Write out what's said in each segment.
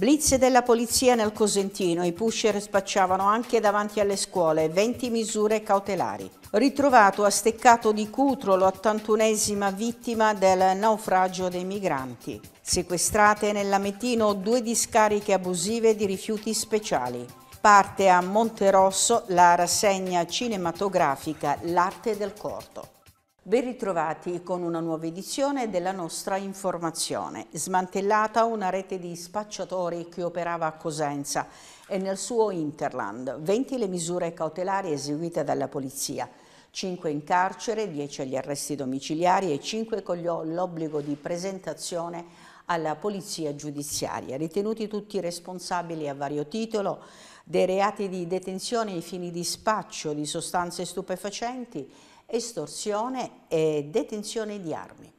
Blitz della polizia nel Cosentino, i pusher spacciavano anche davanti alle scuole, 20 misure cautelari. Ritrovato a Steccato di Cutro l'81esima vittima del naufragio dei migranti. Sequestrate nell'Ametino due discariche abusive di rifiuti speciali. Parte a Monterosso la rassegna cinematografica L'arte del corto. Ben ritrovati con una nuova edizione della nostra informazione. Smantellata una rete di spacciatori che operava a Cosenza e nel suo Interland. 20 le misure cautelari eseguite dalla polizia. 5 in carcere, 10 agli arresti domiciliari e 5 con l'obbligo di presentazione alla polizia giudiziaria. Ritenuti tutti responsabili a vario titolo dei reati di detenzione ai fini di spaccio di sostanze stupefacenti estorsione e detenzione di armi.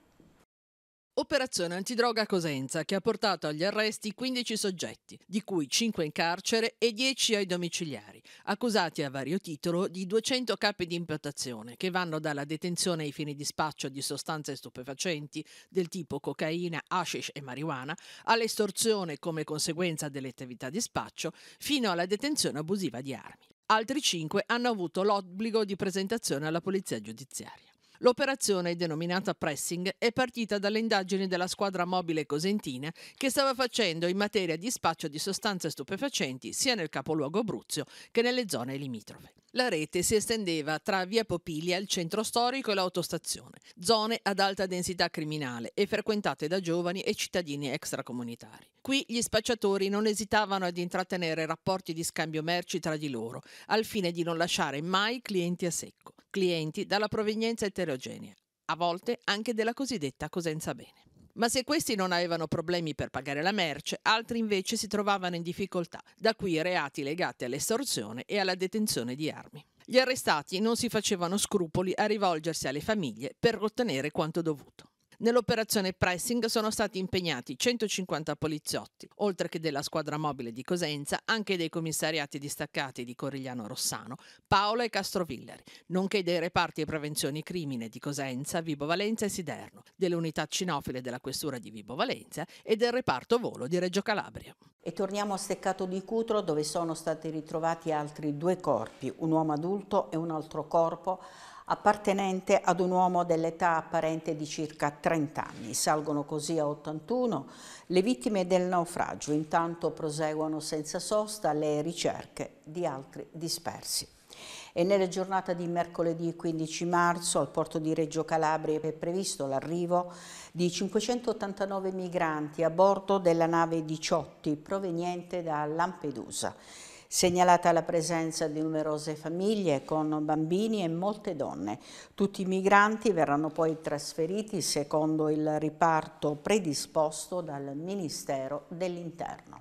Operazione antidroga Cosenza che ha portato agli arresti 15 soggetti, di cui 5 in carcere e 10 ai domiciliari, accusati a vario titolo di 200 capi di impiantazione che vanno dalla detenzione ai fini di spaccio di sostanze stupefacenti del tipo cocaina, hashish e marijuana, all'estorsione come conseguenza delle attività di spaccio, fino alla detenzione abusiva di armi. Altri cinque hanno avuto l'obbligo di presentazione alla polizia giudiziaria. L'operazione, denominata Pressing, è partita dalle indagini della squadra mobile cosentina che stava facendo in materia di spaccio di sostanze stupefacenti sia nel capoluogo Bruzio che nelle zone limitrofe. La rete si estendeva tra via Popiglia, il centro storico e l'autostazione, zone ad alta densità criminale e frequentate da giovani e cittadini extracomunitari. Qui gli spacciatori non esitavano ad intrattenere rapporti di scambio merci tra di loro, al fine di non lasciare mai clienti a secco clienti dalla provenienza eterogenea, a volte anche della cosiddetta cosenza bene. Ma se questi non avevano problemi per pagare la merce, altri invece si trovavano in difficoltà, da qui reati legati all'estorsione e alla detenzione di armi. Gli arrestati non si facevano scrupoli a rivolgersi alle famiglie per ottenere quanto dovuto. Nell'operazione pressing sono stati impegnati 150 poliziotti, oltre che della squadra mobile di Cosenza, anche dei commissariati distaccati di Corigliano Rossano, Paola e Castrovillari, nonché dei reparti e prevenzioni crimine di Cosenza, Vibo Valenza e Siderno, dell'unità cinofile della questura di Vibo Valenza e del reparto volo di Reggio Calabria. E torniamo a Steccato di Cutro dove sono stati ritrovati altri due corpi, un uomo adulto e un altro corpo appartenente ad un uomo dell'età apparente di circa 30 anni. Salgono così a 81 le vittime del naufragio, intanto proseguono senza sosta le ricerche di altri dispersi. E nella giornata di mercoledì 15 marzo al porto di Reggio Calabria è previsto l'arrivo di 589 migranti a bordo della nave Diciotti proveniente da Lampedusa segnalata la presenza di numerose famiglie con bambini e molte donne. Tutti i migranti verranno poi trasferiti secondo il riparto predisposto dal Ministero dell'Interno.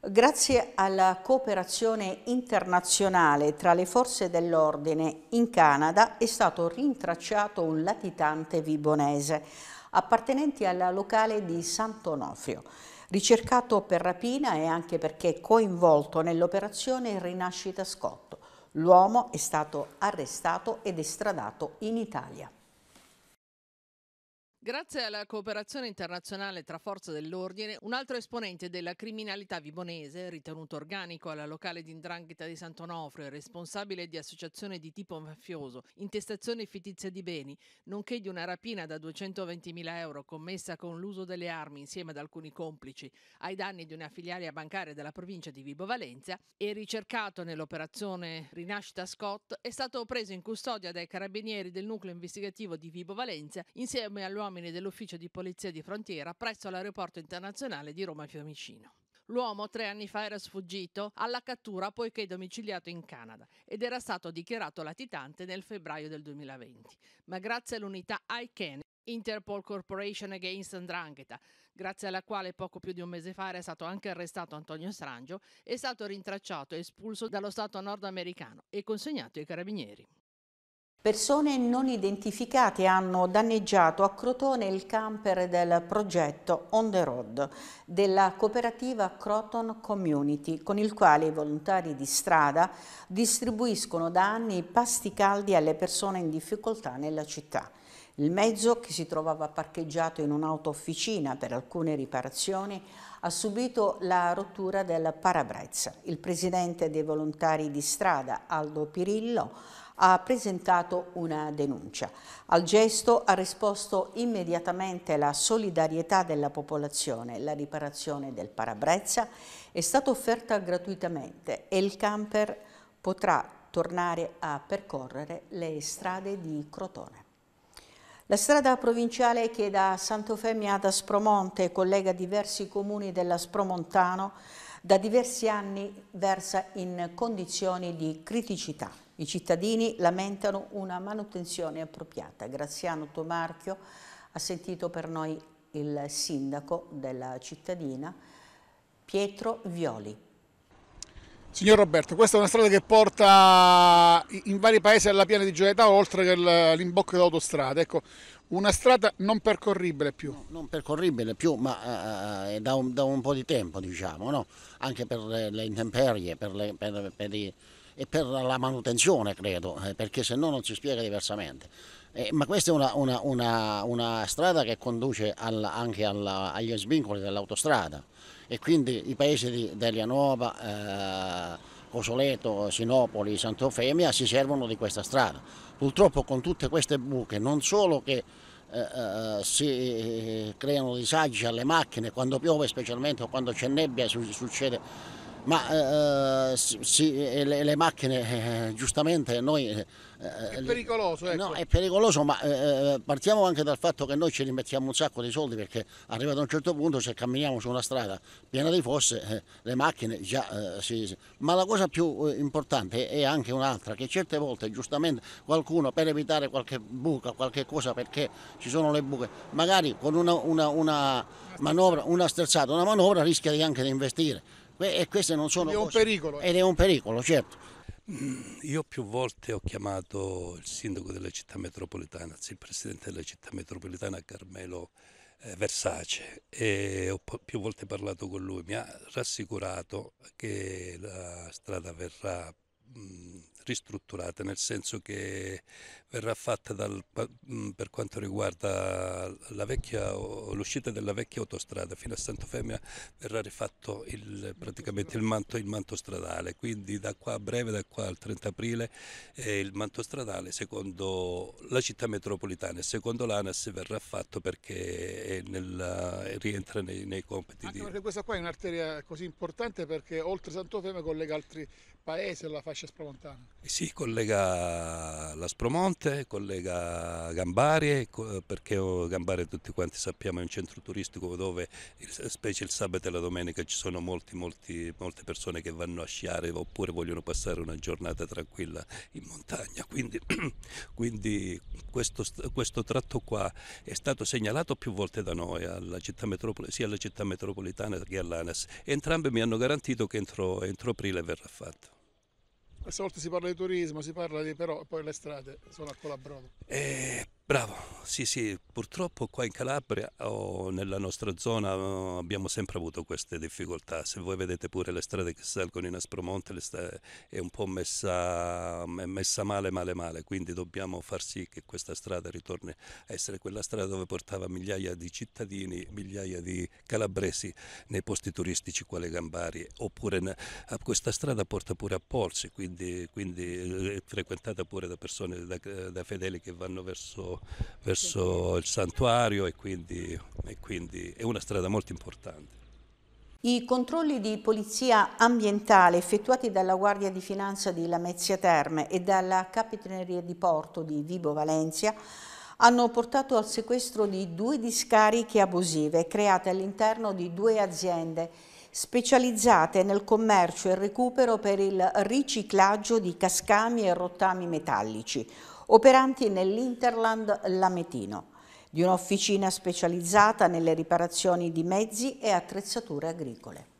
Grazie alla cooperazione internazionale tra le forze dell'ordine in Canada è stato rintracciato un latitante vibonese appartenente alla locale di Sant'Onofrio ricercato per rapina e anche perché coinvolto nell'operazione Rinascita Scotto. L'uomo è stato arrestato ed estradato in Italia. Grazie alla cooperazione internazionale tra forze dell'ordine, un altro esponente della criminalità vibonese, ritenuto organico alla locale di Indrangheta di Sant'Onofrio e responsabile di associazione di tipo mafioso, intestazione fittizia di beni, nonché di una rapina da 220.000 euro commessa con l'uso delle armi insieme ad alcuni complici ai danni di una filiale bancaria della provincia di Vibo Valencia, e ricercato nell'operazione Rinascita Scott, è stato preso in custodia dai carabinieri del nucleo investigativo di Vibo Valencia insieme all'uomo uomini dell'ufficio di polizia di frontiera presso l'aeroporto internazionale di Roma Fiumicino. L'uomo tre anni fa era sfuggito alla cattura poiché domiciliato in Canada ed era stato dichiarato latitante nel febbraio del 2020, ma grazie all'unità ICANN Interpol Corporation Against Andrangheta, grazie alla quale poco più di un mese fa era stato anche arrestato Antonio Strangio, è stato rintracciato e espulso dallo Stato nordamericano e consegnato ai carabinieri. Persone non identificate hanno danneggiato a Crotone il camper del progetto On the Road della cooperativa Croton Community, con il quale i volontari di strada distribuiscono da anni pasti caldi alle persone in difficoltà nella città. Il mezzo, che si trovava parcheggiato in un'autofficina per alcune riparazioni, ha subito la rottura del parabrezza. Il presidente dei volontari di strada, Aldo Pirillo, ha presentato una denuncia. Al gesto ha risposto immediatamente la solidarietà della popolazione, la riparazione del parabrezza è stata offerta gratuitamente e il camper potrà tornare a percorrere le strade di Crotone. La strada provinciale che da Santofemia ad Aspromonte collega diversi comuni dell'Aspromontano da diversi anni versa in condizioni di criticità. I cittadini lamentano una manutenzione appropriata. Graziano Tomarchio ha sentito per noi il sindaco della cittadina, Pietro Violi. Signor Roberto, questa è una strada che porta in vari paesi alla piana di Giovetta, oltre che all'imbocco dell'autostrada. Ecco, una strada non percorribile più. No, non percorribile più, ma uh, da, un, da, un, po' di tempo, diciamo, no? anche per le, le intemperie, per, le, per, per i e per la manutenzione, credo, eh, perché se no non si spiega diversamente. Eh, ma questa è una, una, una, una strada che conduce al, anche alla, agli svincoli dell'autostrada e quindi i paesi di Delia Nuova, eh, Cosoleto, Sinopoli, Sant'Eufemia si servono di questa strada. Purtroppo con tutte queste buche non solo che eh, eh si eh, creano disagi alle macchine quando piove specialmente o quando c'è nebbia succede ma eh, eh sì, eh, le, le, macchine eh, giustamente noi... Eh, eh è pericoloso, ecco. No, è pericoloso, ma partiamo anche dal fatto che noi ci rimettiamo un sacco di soldi perché arrivato a un certo punto se camminiamo su una strada piena di fosse, le macchine già si, si... Ma la cosa più importante è anche un'altra, che certe volte giustamente qualcuno per evitare qualche buca, qualche cosa, perché ci sono le buche, magari con una, una, una manovra, una sterzata, una manovra rischia anche di investire e queste non sono... Ed è un cose. pericolo. Ed è un pericolo, certo. Mm, io più volte ho chiamato il sindaco della città metropolitana, anzi il presidente della città metropolitana Carmelo eh, Versace e ho più volte parlato con lui, mi ha rassicurato che la strada verrà mh, mm, ristrutturata, nel senso che verrà fatta dal, mm, per quanto riguarda l'uscita della vecchia autostrada fino a Santo Santofemia verrà rifatto il, praticamente il manto, il manto, stradale, quindi da qua a breve, da qua al 30 aprile eh, il manto stradale secondo la città metropolitana e secondo l'ANAS verrà fatto perché nella, rientra nei, nei compiti. Anche di... perché questa qua è un'arteria così importante perché oltre Santo Santofemia collega altri paese alla fascia spromontana? Eh sì, collega la Spromonte, collega Gambarie, perché Gambarie tutti quanti sappiamo è un centro turistico dove specie il sabato e la domenica ci sono molti, molti, molte persone che vanno a sciare oppure vogliono passare una giornata tranquilla in montagna. Quindi, quindi questo, questo, tratto qua è stato segnalato più volte da noi, alla sia alla città metropolitana che all'ANAS. Entrambe mi hanno garantito che entro, entro aprile verrà fatto. A volte si parla di turismo, si parla di però poi le strade sono a colabrodo. Eh, Bravo, sì sì, purtroppo qua in Calabria o nella nostra zona eh, abbiamo sempre avuto queste difficoltà, se voi vedete pure le strade che salgono in Aspromonte è un po' messa, messa, male male male, quindi dobbiamo far sì che questa strada ritorni a essere quella strada dove portava migliaia di cittadini, migliaia di calabresi nei posti turistici quale Gambari, oppure questa strada porta pure a Polsi, quindi, quindi è eh, frequentata pure da persone, da, da fedeli che vanno verso verso, il santuario e quindi, e quindi è una strada molto importante. I controlli di polizia ambientale effettuati dalla Guardia di Finanza di Lamezia Terme e dalla Capitaneria di Porto di Vibo Valencia hanno portato al sequestro di due discariche abusive create all'interno di due aziende specializzate nel commercio e recupero per il riciclaggio di cascami e rottami metallici operanti nell'Interland Lametino, di un'officina specializzata nelle riparazioni di mezzi e attrezzature agricole.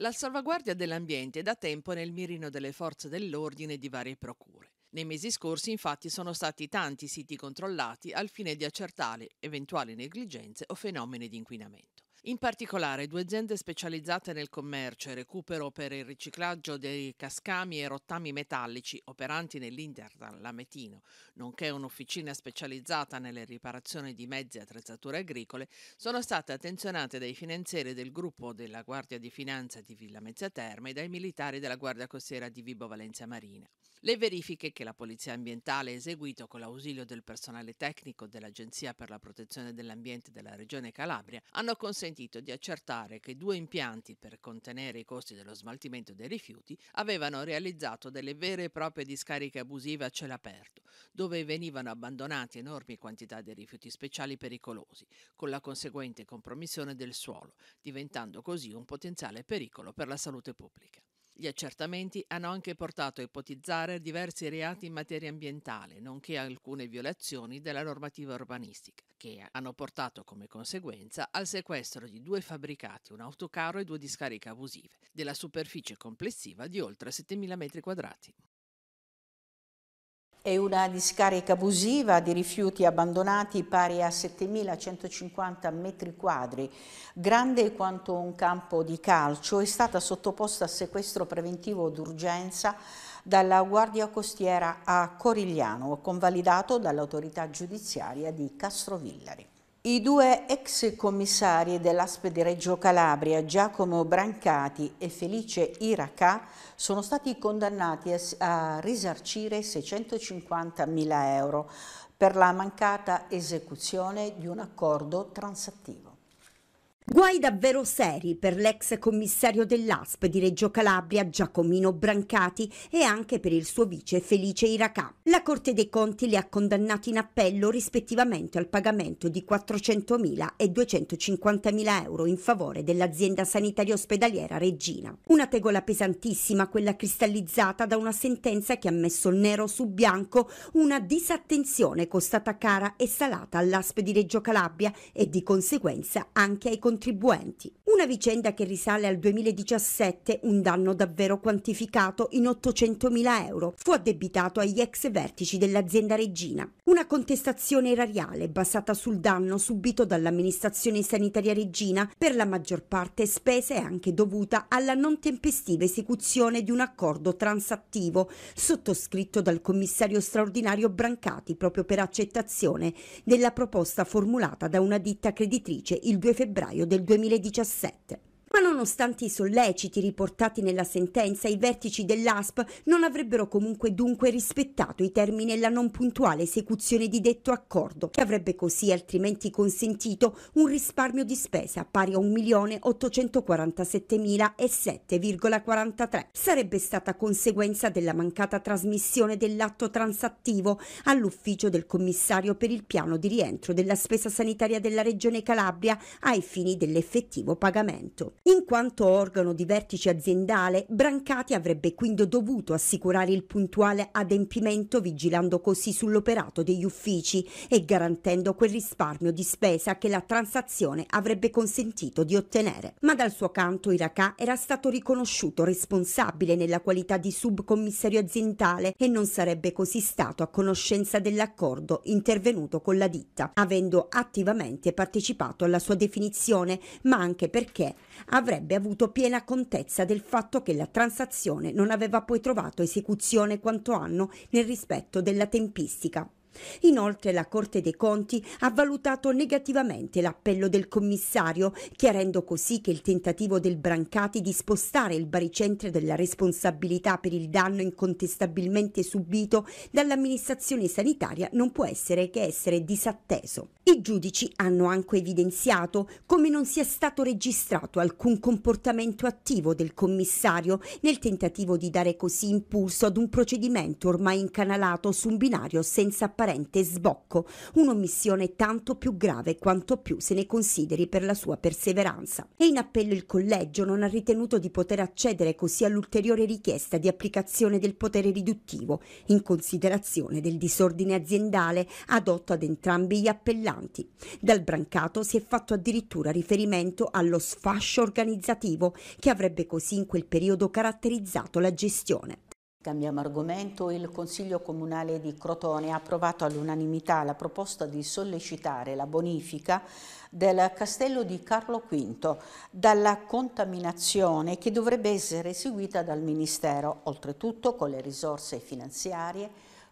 La salvaguardia dell'ambiente è da tempo nel mirino delle forze dell'ordine di varie procure. Nei mesi scorsi infatti sono stati tanti siti controllati al fine di accertare eventuali negligenze o fenomeni di inquinamento. In particolare, due aziende specializzate nel commercio e recupero per il riciclaggio dei cascami e rottami metallici operanti nell'Intertal Lametino, nonché un'officina specializzata nelle riparazioni di mezzi e attrezzature agricole, sono state attenzionate dai finanzieri del gruppo della Guardia di Finanza di Villa Mezzia Terme e dai militari della Guardia Costiera di Vibo Valencia Marina. Le verifiche che la Polizia Ambientale ha eseguito con l'ausilio del personale tecnico dell'Agenzia per la protezione dell'ambiente della Regione Calabria hanno consentito di accertare che due impianti per contenere i costi dello smaltimento dei rifiuti avevano realizzato delle vere e proprie discariche abusive a cielo aperto, dove venivano abbandonati enormi quantità di rifiuti speciali pericolosi, con la conseguente compromissione del suolo, diventando così un potenziale pericolo per la salute pubblica. Gli accertamenti hanno anche portato a ipotizzare diversi reati in materia ambientale, nonché alcune violazioni della normativa urbanistica, che hanno portato come conseguenza al sequestro di due fabbricati, un autocarro e due discariche abusive, della superficie complessiva di oltre 7.000 m2. È una discarica abusiva di rifiuti abbandonati pari a 7.150 metri quadri, grande quanto un campo di calcio, è stata sottoposta a sequestro preventivo d'urgenza dalla Guardia Costiera a Corigliano, convalidato dall'autorità giudiziaria di Castrovillari. I due ex commissari dell'ASP di Reggio Calabria, Giacomo Brancati e Felice Iracà, sono stati condannati a risarcire 650.000 euro per la mancata esecuzione di un accordo transattivo. Guai davvero seri per l'ex commissario dell'ASP di Reggio Calabria Giacomino Brancati e anche per il suo vice Felice Iracà. La Corte dei Conti li ha condannati in appello rispettivamente al pagamento di 400.000 e 250.000 euro in favore dell'azienda sanitaria ospedaliera Regina. Una tegola pesantissima, quella cristallizzata da una sentenza che ha messo nero su bianco una disattenzione costata cara e salata all'ASP di Reggio Calabria e di conseguenza anche ai contribuenti contribuenti. Una vicenda che risale al 2017, un danno davvero quantificato in 800.000 euro, fu addebitato agli ex vertici dell'azienda Regina. Una contestazione erariale basata sul danno subito dall'amministrazione sanitaria Regina per la maggior parte spese anche dovuta alla non tempestiva esecuzione di un accordo transattivo sottoscritto dal commissario straordinario Brancati proprio per accettazione della proposta formulata da una ditta creditrice il 2 febbraio del 2017. Ma nonostante i solleciti riportati nella sentenza, i vertici dell'ASP non avrebbero comunque dunque rispettato i termini e la non puntuale esecuzione di detto accordo, che avrebbe così altrimenti consentito un risparmio di spesa pari a 1.847.007,43. Sarebbe stata conseguenza della mancata trasmissione dell'atto transattivo all'ufficio del commissario per il piano di rientro della spesa sanitaria della Regione Calabria ai fini dell'effettivo pagamento. In quanto organo di vertice aziendale, Brancati avrebbe quindi dovuto assicurare il puntuale adempimento vigilando così sull'operato degli uffici e garantendo quel risparmio di spesa che la transazione avrebbe consentito di ottenere. Ma dal suo canto Iracà era stato riconosciuto responsabile nella qualità di subcommissario aziendale e non sarebbe così stato a conoscenza dell'accordo intervenuto con la ditta, avendo attivamente partecipato alla sua definizione, ma anche perché avrebbe avuto piena contezza del fatto che la transazione non aveva poi trovato esecuzione quanto hanno nel rispetto della tempistica. Inoltre la Corte dei Conti ha valutato negativamente l'appello del commissario, chiarendo così che il tentativo del Brancati di spostare il baricentro della responsabilità per il danno incontestabilmente subito dall'amministrazione sanitaria non può essere che essere disatteso. I giudici hanno anche evidenziato come non sia stato registrato alcun comportamento attivo del commissario nel tentativo di dare così impulso ad un procedimento ormai incanalato su un binario senza apparente sbocco, un'omissione tanto più grave quanto più se ne consideri per la sua perseveranza. E in appello il collegio non ha ritenuto di poter accedere così all'ulteriore richiesta di applicazione del potere riduttivo, in considerazione del disordine aziendale adotto ad entrambi gli appellanti. Dal brancato si è fatto addirittura riferimento allo sfascio organizzativo che avrebbe così in quel periodo caratterizzato la gestione. Cambiamo argomento. Il Consiglio Comunale di Crotone ha approvato all'unanimità la proposta di sollecitare la bonifica del castello di Carlo V dalla contaminazione che dovrebbe essere eseguita dal Ministero, oltretutto con le risorse finanziarie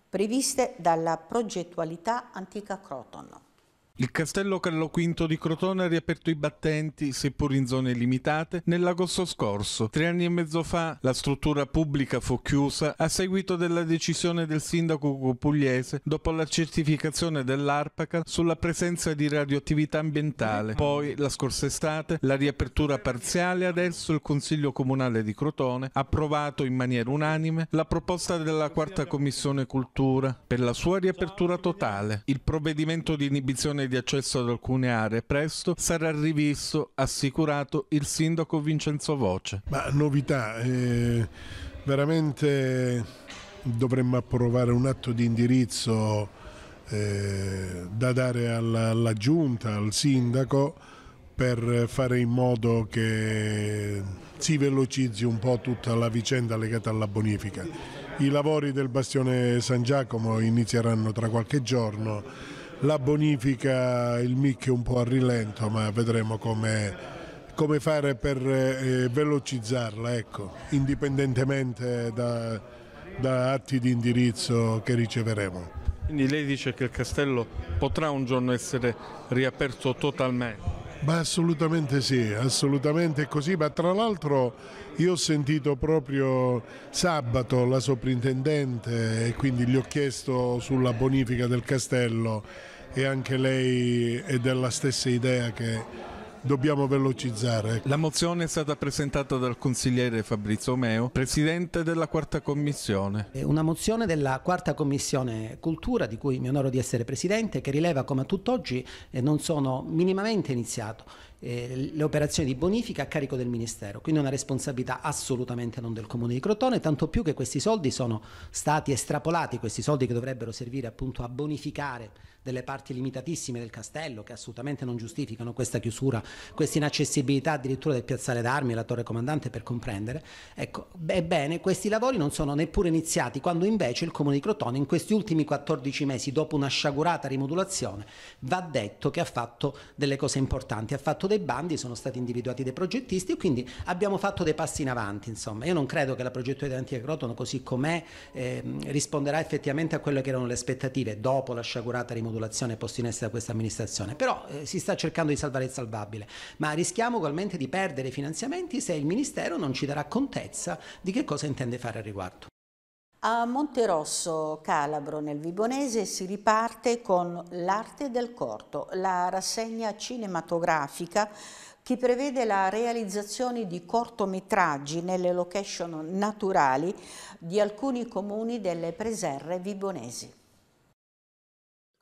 previste dalla progettualità antica Croton. Il castello Carlo V di Crotone ha riaperto i battenti, seppur in zone limitate, nell'agosto scorso. Tre anni e mezzo fa la struttura pubblica fu chiusa a seguito della decisione del sindaco Copugliese dopo la certificazione dell'ARPACA sulla presenza di radioattività ambientale. Poi, la scorsa estate, la riapertura parziale, adesso il Consiglio Comunale di Crotone ha approvato in maniera unanime la proposta della Quarta Commissione Cultura per la sua riapertura totale. Il provvedimento di inibizione di accesso ad alcune aree, presto sarà rivisto, assicurato il sindaco Vincenzo Voce. Ma novità, eh, veramente dovremmo approvare un atto di indirizzo eh, da dare alla, alla giunta, al sindaco, per fare in modo che si velocizzi un po' tutta la vicenda legata alla bonifica. I lavori del bastione San Giacomo inizieranno tra qualche giorno la bonifica il Micchio un po' a rilento, ma vedremo come come fare per eh, velocizzarla, ecco, indipendentemente da, da, atti di indirizzo che riceveremo. Quindi lei dice che il castello potrà un giorno essere riaperto totalmente? Ma assolutamente sì, assolutamente così, ma tra l'altro io ho sentito proprio sabato la soprintendente e quindi gli ho chiesto sulla bonifica del castello e anche lei è della stessa idea che dobbiamo velocizzare. Ecco. La mozione è stata presentata dal consigliere Fabrizio Meo, presidente della quarta commissione. È una mozione della quarta commissione cultura, di cui mi onoro di essere presidente, che rileva come a tutt'oggi eh, non sono minimamente iniziato eh, le operazioni di bonifica a carico del Ministero, quindi una responsabilità assolutamente non del Comune di Crotone, tanto più che questi soldi sono stati estrapolati, questi soldi che dovrebbero servire appunto a bonificare delle parti limitatissime del castello che assolutamente non giustificano questa chiusura, questa inaccessibilità addirittura del piazzale d'armi e la torre comandante per comprendere. Ecco, ebbene, questi lavori non sono neppure iniziati quando invece il comune di Crotone in questi ultimi 14 mesi dopo una sciagurata rimodulazione va detto che ha fatto delle cose importanti, ha fatto dei bandi, sono stati individuati dei progettisti e quindi abbiamo fatto dei passi in avanti, insomma. Io non credo che la progettualità di Antica Crotone così com'è eh, risponderà effettivamente a quelle che erano le aspettative dopo la sciagurata rimodulazione modulazione posti in essere da questa amministrazione, però eh, si sta cercando di salvare il salvabile, ma rischiamo ugualmente di perdere i finanziamenti se il Ministero non ci darà contezza di che cosa intende fare al riguardo. A Monterosso Calabro nel Vibonese si riparte con L'arte del corto, la rassegna cinematografica che prevede la realizzazione di cortometraggi nelle location naturali di alcuni comuni delle preserre vibonesi.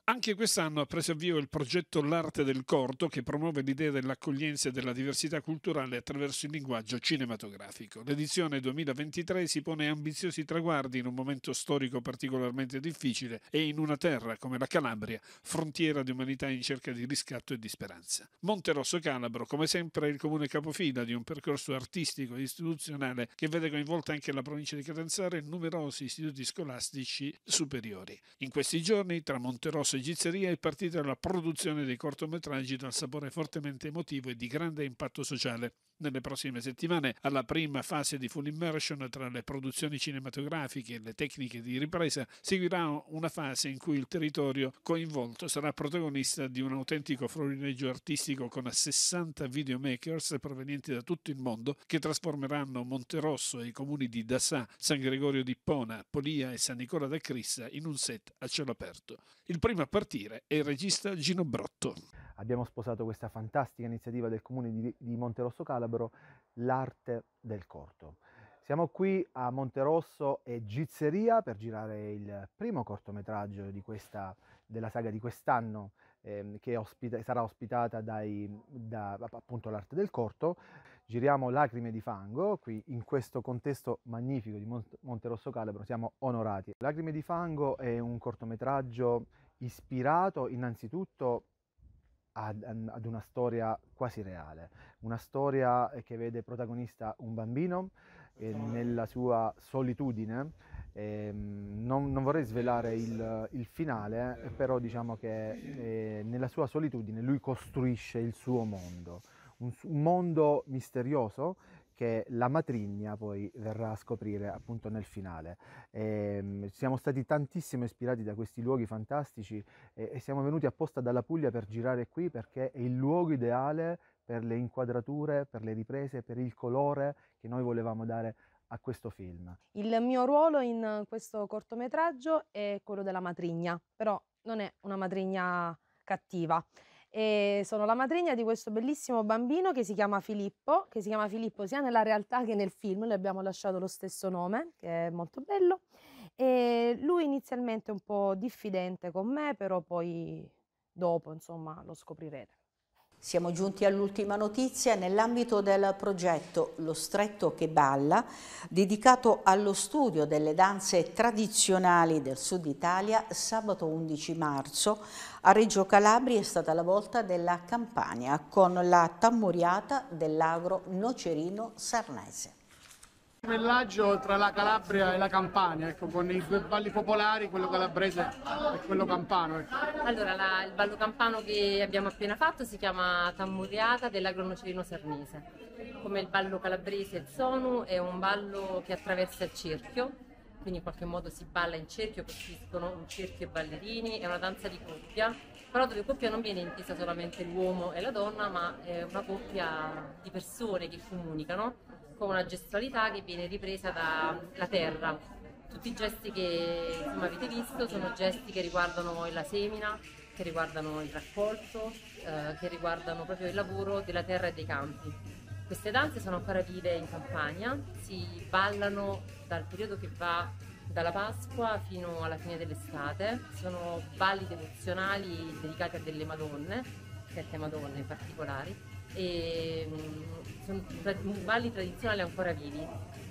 Anche quest'anno ha preso avvio il progetto L'arte del corto che promuove l'idea dell'accoglienza e della diversità culturale attraverso il linguaggio cinematografico. L'edizione 2023 si pone ambiziosi traguardi in un momento storico particolarmente difficile e in una terra come la Calabria, frontiera di umanità in cerca di riscatto e di speranza. Monterosso Calabro, come sempre, è il comune capofila di un percorso artistico e istituzionale che vede coinvolta anche la provincia di Catanzaro e numerosi istituti scolastici superiori. In questi giorni, tra Monterosso egizzeria è partita dalla produzione dei cortometraggi dal sapore fortemente emotivo e di grande impatto sociale. Nelle prossime settimane, alla prima fase di full immersion tra le produzioni cinematografiche e le tecniche di ripresa, seguirà una fase in cui il territorio coinvolto sarà protagonista di un autentico florileggio artistico con 60 videomakers provenienti da tutto il mondo che trasformeranno Monterosso e i comuni di Dassà, San Gregorio di Pona, Polia e San Nicola da Crissa in un set a cielo aperto. Il primo partire è il regista Gino Brotto. Abbiamo sposato questa fantastica iniziativa del comune di, di Monterosso Calabro, l'arte del corto. Siamo qui a Monterosso e Gizzeria per girare il primo cortometraggio questa, della saga di quest'anno ehm, che ospita, sarà ospitata dai, da appunto l'arte del corto. Giriamo Lacrime di fango, qui in questo contesto magnifico di Mont Monterosso Calabro, siamo onorati. Lacrime di fango è un cortometraggio ispirato innanzitutto ad, ad, una storia quasi reale, una storia che vede protagonista un bambino eh, nella sua solitudine. Eh, non, non, vorrei svelare il, il, finale, eh, però diciamo che eh, nella sua solitudine lui costruisce il suo mondo, un, un mondo misterioso che la matrigna poi verrà a scoprire appunto nel finale. E ehm, siamo stati tantissimo ispirati da questi luoghi fantastici e siamo venuti apposta dalla Puglia per girare qui perché è il luogo ideale per le inquadrature, per le riprese, per il colore che noi volevamo dare a questo film. Il mio ruolo in questo cortometraggio è quello della matrigna, però non è una matrigna cattiva e sono la madrigna di questo bellissimo bambino che si chiama Filippo, che si chiama Filippo sia nella realtà che nel film, le abbiamo lasciato lo stesso nome, che è molto bello. E lui inizialmente è un po' diffidente con me, però poi dopo, insomma, lo scoprirete. Siamo giunti all'ultima notizia nell'ambito del progetto Lo Stretto che Balla, dedicato allo studio delle danze tradizionali del Sud Italia, sabato 11 marzo a Reggio Calabria è stata la volta della Campania con la tammuriata dell'agro nocerino sarnese gemellaggio tra la Calabria e la Campania, ecco, con i due balli popolari, quello calabrese e quello campano. Ecco. Allora, la, il ballo campano che abbiamo appena fatto si chiama Tammuriata dell'Agronocerino Sarnese. Come il ballo calabrese, il Sonu è un ballo che attraversa il cerchio, quindi in qualche modo si balla in cerchio, costruiscono un cerchio e ballerini, è una danza di coppia, però dove coppia non viene intesa solamente l'uomo e la donna, ma è una coppia di persone che comunicano con una gestualità che viene ripresa dalla terra. Tutti i gesti che insomma, avete visto sono gesti che riguardano la semina, che riguardano il raccolto, eh, che riguardano proprio il lavoro della terra e dei campi. Queste danze sono ancora vive in campagna, si ballano dal periodo che va dalla Pasqua fino alla fine dell'estate, sono balli devozionali dedicati a delle Madonne che è in particolare, e mm, sono balli tradizionali ancora vivi.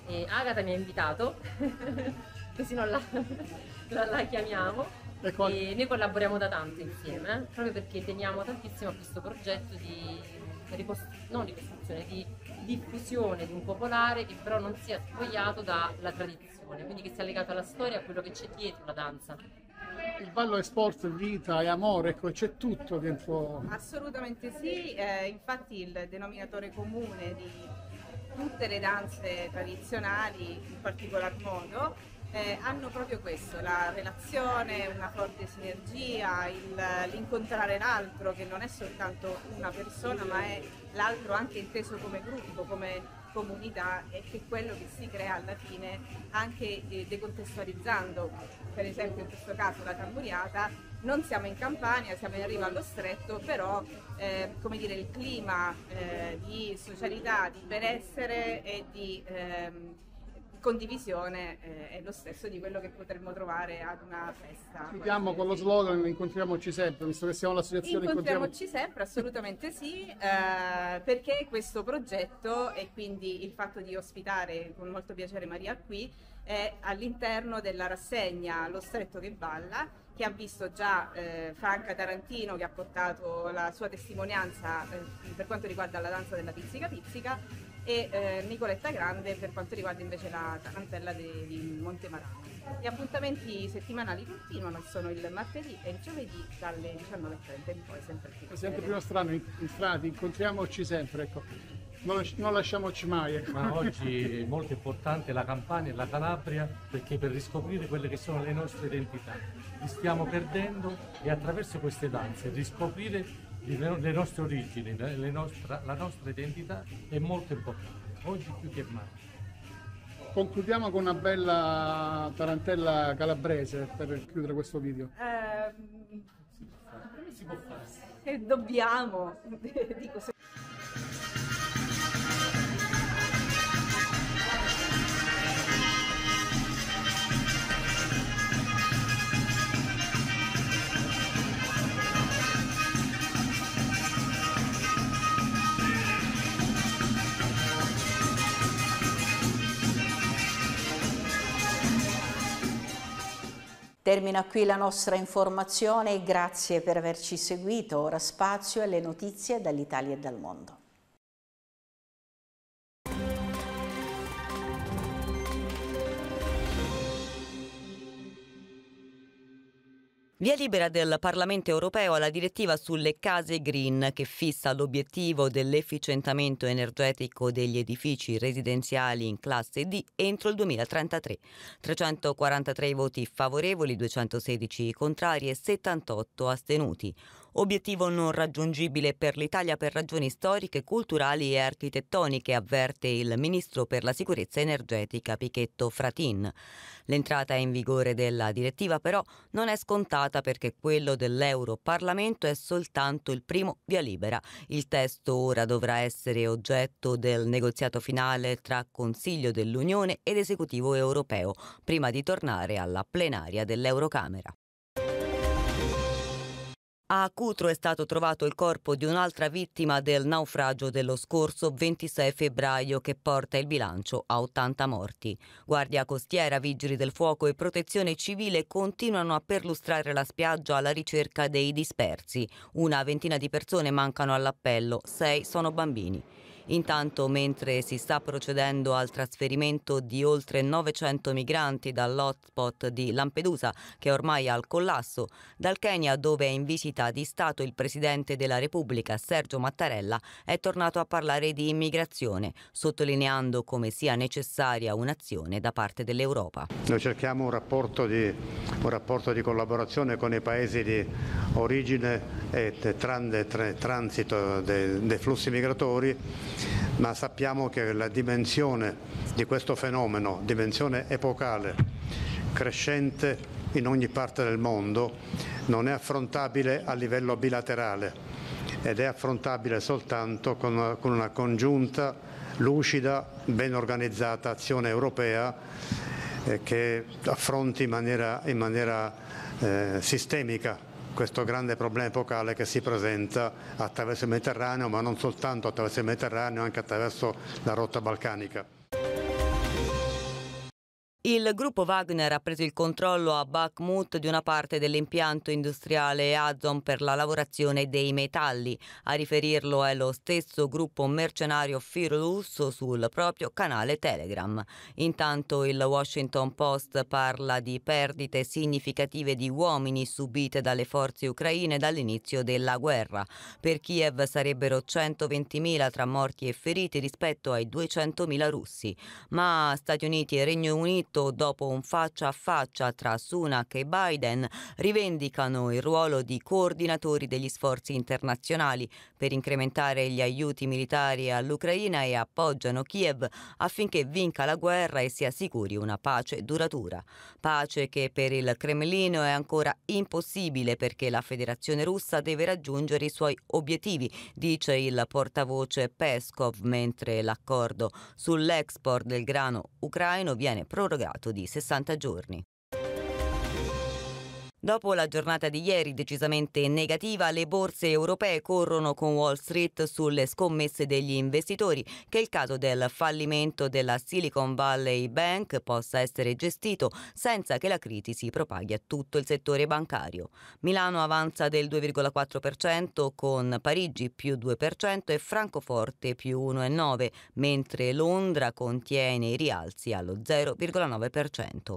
E Agata mi ha invitato, così non la, non la chiamiamo, e, con... e, noi collaboriamo da tanto insieme, eh? proprio perché teniamo tantissimo a questo progetto di, ricostruzione, di diffusione di un popolare che però non sia spogliato dalla tradizione, quindi che sia legato alla storia, a quello che c'è dietro la danza il ballo è sport, vita e amore, ecco, c'è tutto dentro. Assolutamente sì, eh, infatti il denominatore comune di tutte le danze tradizionali, in particolar modo, eh, hanno proprio questo, la relazione, una forte sinergia, il, l'incontrare l'altro che non è soltanto una persona ma è l'altro anche inteso come gruppo, come comunità e che è quello che si crea alla fine anche eh, decontestualizzando per esempio in questo caso la Tamburiata, non siamo in Campania, siamo in riva allo stretto, però eh, come dire, il clima eh, di socialità, di benessere e di ehm, condivisione eh, è lo stesso di quello che potremmo trovare ad una festa. Chiudiamo con lo slogan incontriamoci sempre, visto che siamo l'associazione incontriamoci, incontriamoci sempre, assolutamente sì, eh, perché questo progetto e quindi il fatto di ospitare con molto piacere Maria qui è all'interno della rassegna Lo Stretto che balla, che ha visto già eh, Franca Tarantino che ha portato la sua testimonianza eh, per quanto riguarda la danza della pizzica pizzica e eh, Nicoletta Grande per quanto riguarda invece la tarantella di, di Montemarano. Gli appuntamenti settimanali continuano, sono il martedì e il giovedì dalle 19.30 in poi, sempre qui. È sempre più strano, in, strada, incontriamoci sempre. Ecco non, non lasciamoci mai. Ecco. Ma oggi è molto importante la Campania e la Calabria perché per riscoprire quelle che sono le nostre identità. Li stiamo perdendo e attraverso queste danze riscoprire le nostre origini, le nostra, la nostra identità è molto importante, oggi più che mai concludiamo con una bella tarantella calabrese per chiudere questo video. Eh, si può fare. Se dobbiamo, dico se... Termina qui la nostra informazione e grazie per averci seguito. Ora spazio alle notizie dall'Italia e dal mondo. Via libera del Parlamento europeo alla direttiva sulle case green che fissa l'obiettivo dell'efficientamento energetico degli edifici residenziali in classe D entro il 2033. 343 voti favorevoli, 216 contrari e 78 astenuti obiettivo non raggiungibile per l'Italia per ragioni storiche, culturali e architettoniche, avverte il ministro per la sicurezza energetica Pichetto Fratin. L'entrata in vigore della direttiva però non è scontata perché quello dell'Europarlamento è soltanto il primo via libera. Il testo ora dovrà essere oggetto del negoziato finale tra Consiglio dell'Unione ed Esecutivo europeo, prima di tornare alla plenaria dell'Eurocamera. A Cutro è stato trovato il corpo di un'altra vittima del naufragio dello scorso 26 febbraio che porta il bilancio a 80 morti. Guardia costiera, vigili del fuoco e protezione civile continuano a perlustrare la spiaggia alla ricerca dei dispersi. Una ventina di persone mancano all'appello, sei sono bambini. Intanto, mentre si sta procedendo al trasferimento di oltre 900 migranti dall'hotspot di Lampedusa, che ormai è al collasso, dal Kenya, dove è in visita di Stato il Presidente della Repubblica, Sergio Mattarella, è tornato a parlare di immigrazione, sottolineando come sia necessaria un'azione da parte dell'Europa. Noi cerchiamo un rapporto, di, un rapporto di collaborazione con i paesi di origine e transito dei flussi migratori ma sappiamo che la dimensione di questo fenomeno, dimensione epocale, crescente in ogni parte del mondo, non è affrontabile a livello bilaterale ed è affrontabile soltanto con una, con una congiunta, lucida, ben organizzata azione europea eh, che affronti in maniera, in maniera eh, sistemica questo grande problema epocale che si presenta attraverso il Mediterraneo, ma non soltanto attraverso il Mediterraneo, anche attraverso la rotta balcanica. Il gruppo Wagner ha preso il controllo a Bakhmut di una parte dell'impianto industriale Azon per la lavorazione dei metalli. A riferirlo è lo stesso gruppo mercenario filorusso sul proprio canale Telegram. Intanto il Washington Post parla di perdite significative di uomini subite dalle forze ucraine dall'inizio della guerra. Per Kiev sarebbero 120.000 tra morti e feriti rispetto ai 200.000 russi. Ma Stati Uniti e Regno Unito soprattutto dopo un faccia a faccia tra Sunak e Biden, rivendicano il ruolo di coordinatori degli sforzi internazionali per incrementare gli aiuti militari all'Ucraina e appoggiano Kiev affinché vinca la guerra e si assicuri una pace duratura. Pace che per il Cremlino è ancora impossibile perché la Federazione russa deve raggiungere i suoi obiettivi, dice il portavoce Peskov, mentre l'accordo sull'export del grano ucraino viene prorogato prorogato di 60 giorni. Dopo la giornata di ieri decisamente negativa, le borse europee corrono con Wall Street sulle scommesse degli investitori che il caso del fallimento della Silicon Valley Bank possa essere gestito senza che la crisi si propaghi a tutto il settore bancario. Milano avanza del 2,4% con Parigi più 2% e Francoforte più 1,9%, mentre Londra contiene i rialzi allo 0,9%.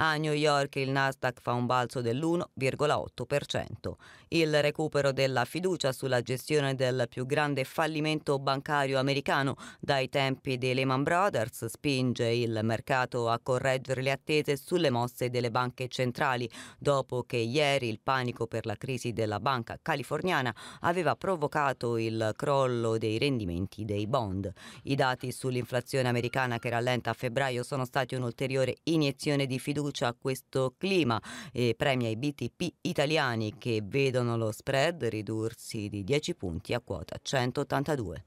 A New York il Nasdaq fa un balzo dell'1,8%. Il recupero della fiducia sulla gestione del più grande fallimento bancario americano dai tempi dei Lehman Brothers spinge il mercato a correggere le attese sulle mosse delle banche centrali, dopo che ieri il panico per la crisi della banca californiana aveva provocato il crollo dei rendimenti dei bond. I dati sull'inflazione americana che rallenta a febbraio sono stati un'ulteriore iniezione di fiducia fiducia a questo clima e premia i BTP italiani che vedono lo spread ridursi di 10 punti a quota 182.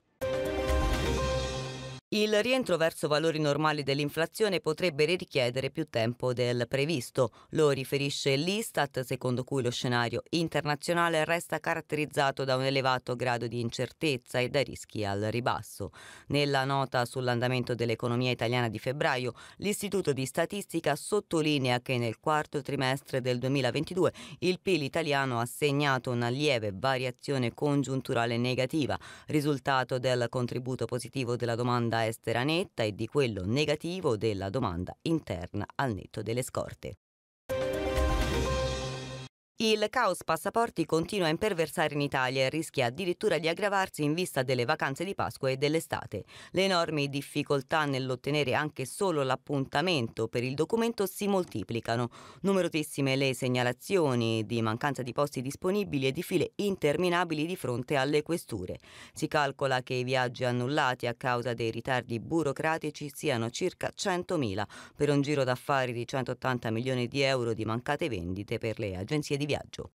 Il rientro verso valori normali dell'inflazione potrebbe richiedere più tempo del previsto, lo riferisce l'Istat, secondo cui lo scenario internazionale resta caratterizzato da un elevato grado di incertezza e da rischi al ribasso. Nella nota sull'andamento dell'economia italiana di febbraio, l'Istituto di Statistica sottolinea che nel quarto trimestre del 2022 il PIL italiano ha segnato una lieve variazione congiunturale negativa, risultato del contributo positivo della domanda estera netta e di quello negativo della domanda interna al netto delle scorte. Il caos passaporti continua a imperversare in Italia e rischia addirittura di aggravarsi in vista delle vacanze di Pasqua e dell'estate. Le enormi difficoltà nell'ottenere anche solo l'appuntamento per il documento si moltiplicano. Numerosissime le segnalazioni di mancanza di posti disponibili e di file interminabili di fronte alle questure. Si calcola che i viaggi annullati a causa dei ritardi burocratici siano circa 100.000 per un giro d'affari di 180 milioni di euro di mancate vendite per le agenzie di viaggio viaggio.